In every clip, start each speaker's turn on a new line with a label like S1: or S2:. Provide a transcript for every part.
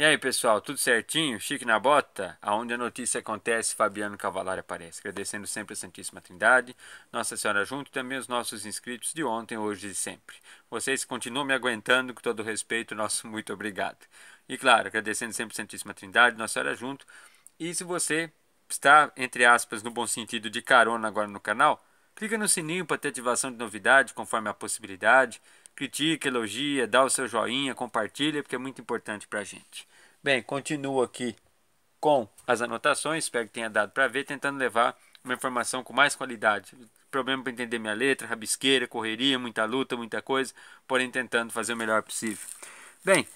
S1: E aí, pessoal, tudo certinho? Chique na bota? Aonde a notícia acontece, Fabiano Cavalari aparece. Agradecendo sempre a Santíssima Trindade, Nossa Senhora junto e também os nossos inscritos de ontem, hoje e sempre. Vocês continuam me aguentando, com todo respeito, nosso muito obrigado. E claro, agradecendo sempre a Santíssima Trindade, Nossa Senhora junto. E se você está, entre aspas, no bom sentido de carona agora no canal, clica no sininho para ter ativação de novidade conforme a possibilidade critica, elogia, dá o seu joinha, compartilha, porque é muito importante para a gente. Bem, continuo aqui com as anotações, espero que tenha dado para ver, tentando levar uma informação com mais qualidade. Problema para entender minha letra, rabisqueira, correria, muita luta, muita coisa, porém tentando fazer o melhor possível. Bem,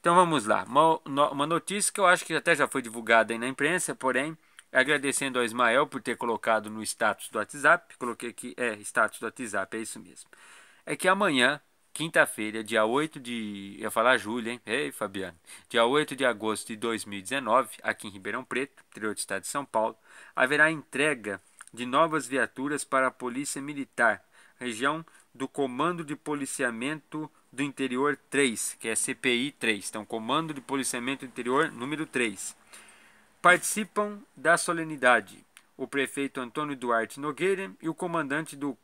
S1: então vamos lá. Uma, uma notícia que eu acho que até já foi divulgada aí na imprensa, porém, agradecendo ao Ismael por ter colocado no status do WhatsApp, coloquei aqui, é, status do WhatsApp, é isso mesmo. É que amanhã, Quinta-feira, dia 8 de. Eu ia falar julho, hein? Ei, Fabiano. Dia 8 de agosto de 2019, aqui em Ribeirão Preto, interior do estado de São Paulo, haverá entrega de novas viaturas para a Polícia Militar, região do Comando de Policiamento do Interior 3, que é CPI 3. Então, Comando de Policiamento do Interior número 3. Participam da solenidade o prefeito Antônio Duarte Nogueira e o comandante do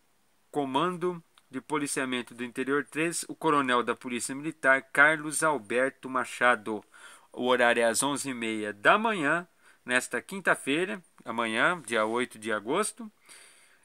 S1: Comando de Policiamento do Interior 3, o Coronel da Polícia Militar Carlos Alberto Machado. O horário é às 11h30 da manhã, nesta quinta-feira, amanhã, dia 8 de agosto.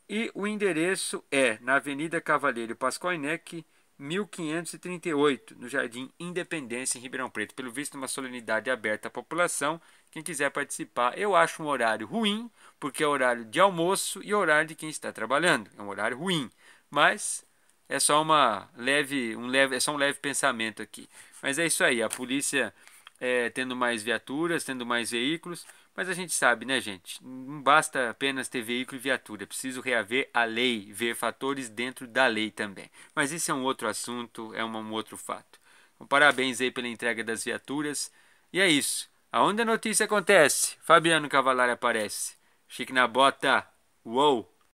S1: E o endereço é na Avenida Cavalheiro Pascoinec, 1538, no Jardim Independência, em Ribeirão Preto. Pelo visto, uma solenidade aberta à população. Quem quiser participar, eu acho um horário ruim, porque é horário de almoço e horário de quem está trabalhando. É um horário ruim. Mas é só uma leve, um leve, é só um leve pensamento aqui. Mas é isso aí, a polícia é, tendo mais viaturas, tendo mais veículos, mas a gente sabe, né, gente? Não basta apenas ter veículo e viatura, é preciso reaver a lei, ver fatores dentro da lei também. Mas isso é um outro assunto, é um, um outro fato. Então, parabéns aí pela entrega das viaturas. E é isso. Aonde a notícia acontece, Fabiano Cavalari aparece. Chique na bota. Uou!